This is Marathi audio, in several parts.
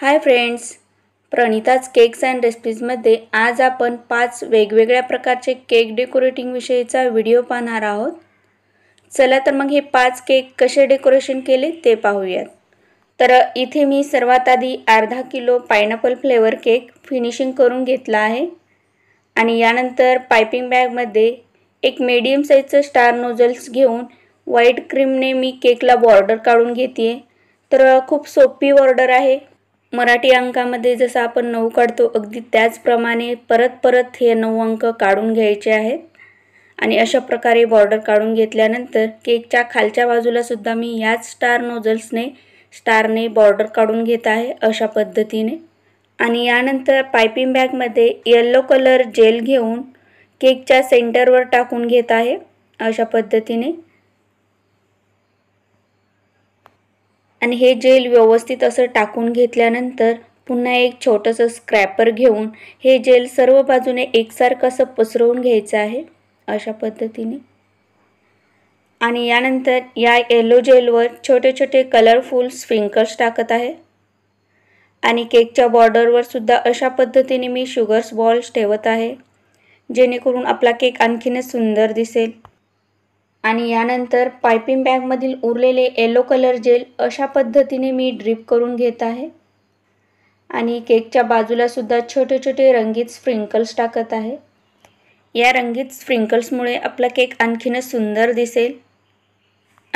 high friends Pranita's cakes and रेसिपीजमध्ये आज आपण पाच वेगवेगळ्या प्रकारचे केक डेकोरेटिंगविषयीचा व्हिडिओ पाहणार आहोत चला तर मग हे पाच केक कसे डेकोरेशन केले ते पाहूयात तर इथे मी सर्वात आधी अर्धा kilo pineapple flavour cake finishing करून घेतला आहे आणि यानंतर पायपिंग बॅगमध्ये एक मीडियम साईजचं स्टार नोजल्स घेऊन व्हाईट क्रीमने मी केकला बॉर्डर काढून घेते तर खूप सोपी बॉर्डर आहे मराठी अंकामध्ये जसं आपण नऊ काढतो अगदी त्याचप्रमाणे परत परत हे नऊ अंक काढून घ्यायचे आहेत आणि अशा प्रकारे बॉर्डर काढून घेतल्यानंतर केकच्या खालच्या बाजूलासुद्धा मी याच स्टार नोझल्सने स्टारने बॉर्डर काढून घेत आहे अशा पद्धतीने आणि यानंतर पायपिंग बॅगमध्ये येल्लो कलर जेल घेऊन केकच्या सेंटरवर टाकून घेत आहे अशा पद्धतीने आणि हे जेल व्यवस्थित असं टाकून घेतल्यानंतर पुन्हा एक छोटंसं स्क्रॅपर घेऊन हे जेल सर्व बाजूने एकसारखं असं पसरवून घ्यायचं आहे अशा पद्धतीने आणि यानंतर या येलो जेलवर छोटे छोटे कलरफुल स्प्रिंकल्स टाकत आहे आणि केकच्या बॉर्डरवर सुद्धा अशा पद्धतीने मी शुगर्स बॉल्स ठेवत आहे जेणेकरून आपला केक आणखीनच सुंदर दिसेल आणि यानंतर पायपिंग बॅगमधील उरलेले येलो कलर जेल अशा पद्धतीने मी ड्रिप करून घेत आहे आणि केकच्या बाजूलासुद्धा छोटे छोटे रंगीत स्प्रिंकल्स टाकत आहे या रंगीत स्प्रिंकल्समुळे आपला केक आणखीनच सुंदर दिसेल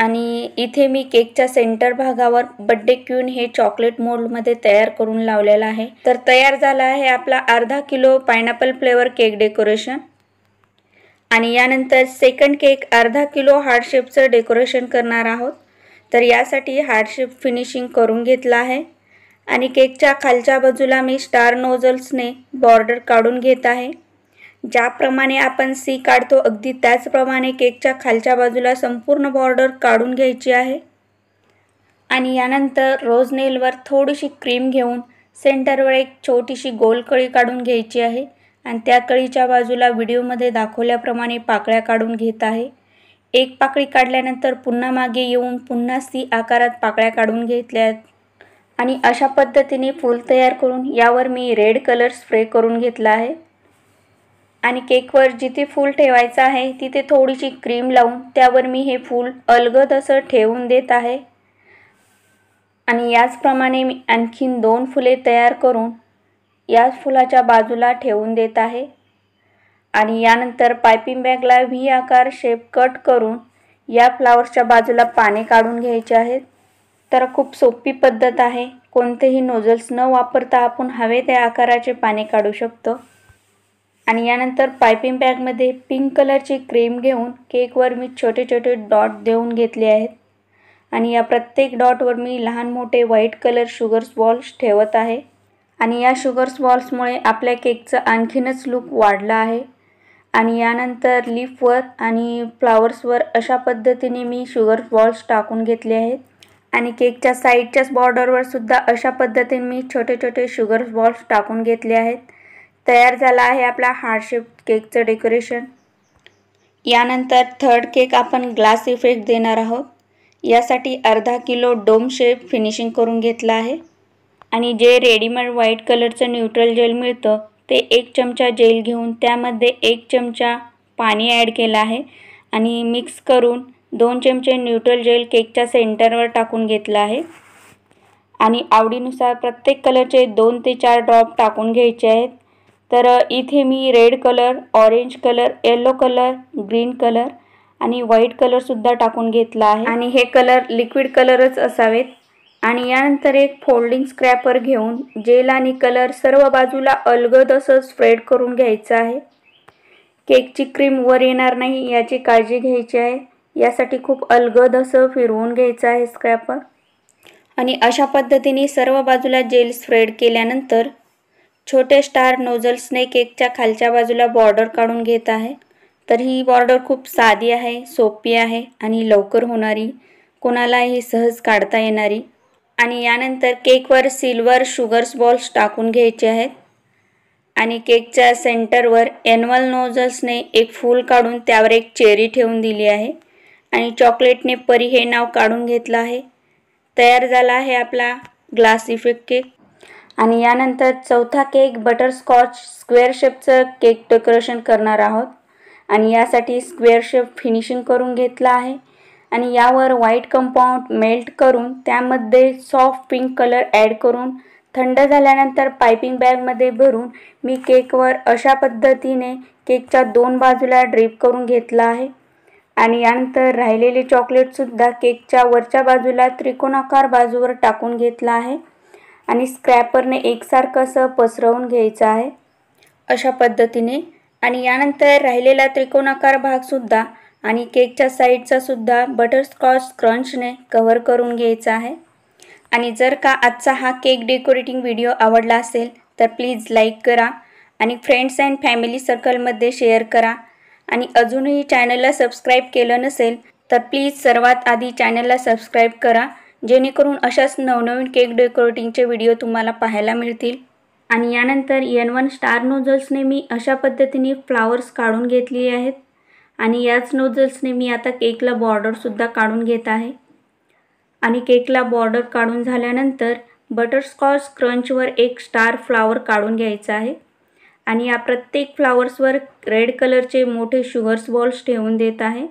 आणि इथे मी केकच्या सेंटर भागावर बड्डे क्यून हे चॉकलेट मोल्डमध्ये तयार करून लावलेला आहे तर तयार झाला आहे आपला अर्धा kilo pineapple flavour cake decoration आणि यानंतर सेकंड केक अर्धा किलो हार्डशेपचं डेकोरेशन करणार आहोत तर यासाठी हार्डशेप फिनिशिंग करून घेतलं आहे आणि केकच्या खालच्या बाजूला मी स्टार नोझल्सने बॉर्डर काढून घेत आहे ज्याप्रमाणे आपण सी काढतो अगदी त्याचप्रमाणे केकच्या खालच्या बाजूला संपूर्ण बॉर्डर काढून घ्यायची आहे आणि यानंतर रोजनेलवर थोडीशी क्रीम घेऊन सेंटरवर एक छोटीशी गोलकळी काढून घ्यायची आहे आणि त्या कळीच्या बाजूला व्हिडिओमध्ये दाखवल्याप्रमाणे पाकळ्या काढून घेत आहे एक पाकळी काढल्यानंतर पुन्हा मागे येऊन पुन्हा सी आकारात पाकळ्या काढून घेतल्यात आणि अशा पद्धतीने फूल तयार करून यावर मी रेड कलर स्प्रे करून घेतला आहे आणि केकवर जिथे फूल ठेवायचं आहे तिथे थोडीशी क्रीम लावून त्यावर मी हे फूल अलगद असं ठेवून देत आहे आणि याचप्रमाणे मी आणखीन दोन फुले तयार करून याच फुलाच्या बाजूला ठेवून देत आहे आणि यानंतर पायपिंग बॅगला व्ही आकार शेप कट करून या फ्लावर्सच्या बाजूला पाने काढून घ्यायचे आहेत तर खूप सोपी पद्धत आहे कोणतेही नोजल्स न वापरता आपण हवे त्या आकाराचे पाने काढू शकतो आणि यानंतर पायपिंग बॅगमध्ये पिंक कलरची क्रीम घेऊन केकवर मी छोटे छोटे डॉट देऊन घेतले आहेत आणि या प्रत्येक डॉटवर मी लहान मोठे व्हाईट कलर शुगर्स बॉल्स ठेवत आहे आणि या शुगर बॉल्समुळे आपल्या केकचं आणखीनच लुक वाढला आहे आणि यानंतर लीफवर आणि फ्लावर्सवर अशा पद्धतीने मी शुगर बॉल्स टाकून घेतले आहेत आणि केकच्या साईडच्याच बॉर्डरवर सुद्धा अशा पद्धतीने मी छोटे छोटे शुगर बॉल्स टाकून घेतले आहेत तयार झाला आहे आपला हार्डशेप केकचं डेकोरेशन यानंतर थर्ड केक आपण ग्लास इफेक्ट देणार आहोत यासाठी अर्धा किलो डोम शेप फिनिशिंग करून घेतला आहे आणि जे रेडीमेड व्हाईट कलरचं न्यूट्रल जेल मिळतं ते एक चमचा जेल घेऊन त्यामध्ये एक चमचा पाणी ॲड केलं आहे आणि मिक्स करून दोन चमचे न्यूट्रल जेल केकच्या सेंटरवर टाकून घेतलं आहे आणि आवडीनुसार प्रत्येक कलरचे दोन ते चार ड्रॉप टाकून घ्यायचे आहेत तर इथे मी red colour orange colour yellow colour green colour आणि व्हाईट कलरसुद्धा टाकून घेतला आहे आणि हे कलर लिक्विड कलरच असावेत आणि यानंतर एक फोल्डिंग स्क्रॅपर घेऊन जेल आणि कलर सर्व बाजूला अलगद असं स्प्रेड करून घ्यायचं आहे केकची क्रीम वर येणार नाही याची काळजी घ्यायची आहे यासाठी खूप अलगद असं फिरवून घ्यायचं आहे स्क्रॅपर आणि अशा पद्धतीने सर्व बाजूला जेल स्प्रेड केल्यानंतर छोटे स्टार नोजल्सने केकच्या खालच्या बाजूला बॉर्डर काढून घेत आहे तर ही बॉर्डर खूप साधी आहे सोपी आहे आणि लवकर होणारी कोणालाही सहज काढता येणारी आणि यानंतर केकवर सिल्वर शुगर्स बॉल्स टाकून घ्यायचे आहेत आणि केकच्या सेंटरवर एन्युअल नोजल्सने एक फूल काढून त्यावर एक चेरी ठेवून दिली आहे आणि चॉकलेटने परी हे नाव काढून घेतलं आहे तयार झाला आहे आपला ग्लास इफेक्ट केक आणि यानंतर चौथा केक बटरस्कॉच स्क्वेअर शेपचं केक डेकोरेशन करणार आहोत आणि यासाठी स्क्वेअर शेप फिनिशिंग करून घेतला आहे आणि यावर व्हाईट कंपाऊंड मेल्ट करून त्यामध्ये सॉफ्ट पिंक कलर ॲड करून थंड झाल्यानंतर पायपिंग बॅगमध्ये भरून मी केकवर अशा पद्धतीने केकच्या दोन बाजूला ड्रीप करून घेतला आहे आणि यानंतर राहिलेले चॉकलेटसुद्धा केकच्या वरच्या बाजूला त्रिकोणाकार बाजूवर टाकून घेतला आहे आणि स्क्रॅपरने एकसारखं असं पसरवून घ्यायचं आहे अशा पद्धतीने आणि यानंतर राहिलेला त्रिकोणाकार भागसुद्धा आणि केकच्या साईडचासुद्धा बटरस्कॉच क्रंचने कव्हर करून घ्यायचा आहे आणि जर का आजचा हा केक डेकोरेटिंग व्हिडिओ आवडला असेल तर प्लीज लाईक करा आणि फ्रेंड्स अँड फॅमिली सर्कलमध्ये शेअर करा आणि अजूनही चॅनलला सबस्क्राईब केलं नसेल तर प्लीज सर्वात आधी चॅनलला सबस्क्राईब करा जेणेकरून अशाच नवनवीन केक डेकोरेटिंगचे व्हिडिओ तुम्हाला पाहायला मिळतील आणि यानंतर एन वन स्टार नोजल्सने मी अशा पद्धतीने फ्लावर्स काढून घेतलेले आहेत आणि याच नोजल्सने मी आता केकला बॉर्डरसुद्धा काढून घेत आहे आणि केकला बॉर्डर काढून झाल्यानंतर बटरस्कॉच क्रंचवर एक स्टार फ्लावर काढून घ्यायचा आहे आणि या प्रत्येक फ्लावर्सवर रेड कलरचे मोठे शुगर्स बॉल्स ठेवून देत आहे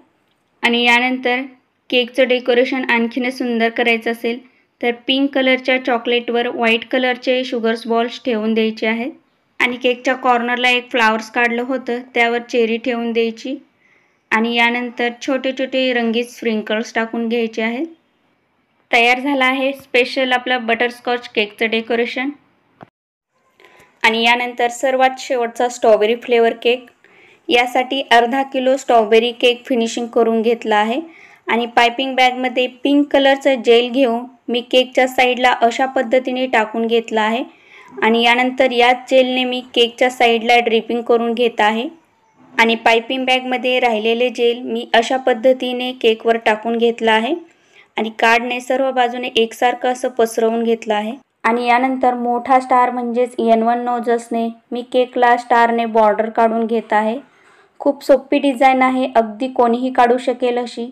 आणि यानंतर केकचं डेकोरेशन आणखीनच सुंदर करायचं असेल तर पिंक कलरच्या चॉकलेटवर व्हाईट कलरचे शुगर्स बॉल्स ठेवून द्यायचे आहेत आणि केकच्या कॉर्नरला एक फ्लावर्स काढलं होतं त्यावर चेरी ठेवून द्यायची आणि यानंतर छोटे छोटे रंगीत स्प्रिंकल्स टाकून घ्यायचे आहेत तयार झाला आहे स्पेशल आपला बटरस्कॉच केकचं डेकोरेशन आणि यानंतर सर्वात शेवटचा स्ट्रॉबेरी फ्लेवर केक यासाठी अर्धा किलो स्ट्रॉबेरी केक फिनिशिंग करून घेतला आहे आणि पायपिंग बॅगमध्ये पिंक कलरचं जेल घेऊन मी केकच्या साईडला अशा पद्धतीने टाकून घेतला आहे आणि यानंतर याच जेलने मी केकच्या साईडला ड्रिपिंग करून घेत आहे आणि पायपिंग बॅगमध्ये राहिलेले जेल मी अशा पद्धतीने केकवर टाकून घेतला आहे आणि कार्डने सर्व बाजूने एकसारखं असं पसरवून घेतलं आहे आणि यानंतर मोठा स्टार म्हणजेच एन वन नोजसने मी केकला स्टारने बॉर्डर काढून घेत आहे खूप सोपी डिझाईन आहे अगदी कोणीही काढू शकेल अशी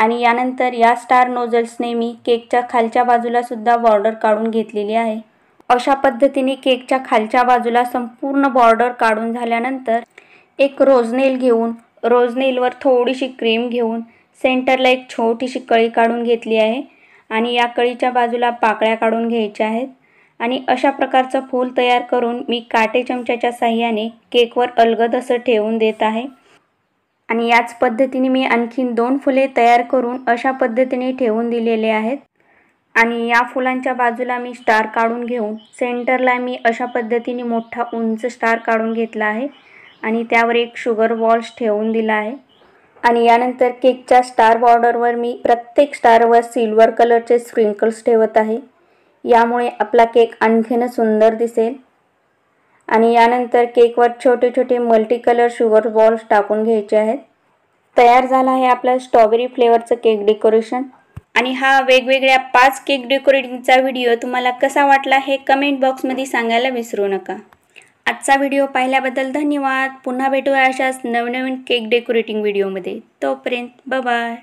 आणि यानंतर या स्टार नोजल्सने मी केकच्या खालच्या बाजूलासुद्धा बॉर्डर काढून घेतलेली आहे अशा पद्धतीने केकच्या खालच्या बाजूला संपूर्ण बॉर्डर काढून झाल्यानंतर एक रोजनेल घेऊन रोजनेलवर थोडीशी क्रीम घेऊन सेंटरला एक छोटीशी कळी काढून घेतली आहे आणि या कळीच्या बाजूला पाकळ्या काढून घ्यायच्या आहेत आणि अशा प्रकारचं फूल तयार करून मी काटे चमच्याच्या साह्याने केकवर अलगद असं ठेवून देत आहे आणि याच पद्धतीने मी आणखीन दोन फुले तयार करून अशा पद्धतीने ठेवून दिलेले आहेत आणि या फुलांच्या बाजूला मी स्टार काढून घेऊन सेंटरला मी अशा पद्धतीने मोठा उंच स्टार काढून घेतला आहे आणि त्यावर एक शुगर वॉल्स ठेवून दिला आहे आणि यानंतर केकच्या स्टार बॉर्डरवर मी प्रत्येक स्टारवर सिल्वर कलरचे स्प्रिंकल्स ठेवत आहे यामुळे आपला केक आणखीन सुंदर दिसेल आणि यानंतर केकवर छोटे छोटे मल्टी कलर शुगर बॉल्स टाकून घ्यायचे आहेत तयार झाला आहे आपला स्ट्रॉबेरी फ्लेवरचं केक डेकोरेशन आणि हा वेगवेगळ्या पाच केक डेकोरेटिंगचा व्हिडिओ तुम्हाला कसा वाटला हे कमेंट बॉक्समध्ये सांगायला विसरू नका आजचा व्हिडिओ पाहिल्याबद्दल धन्यवाद पुन्हा भेटूया अशाच नवनवीन केक डेकोरेटिंग व्हिडिओमध्ये तोपर्यंत बाय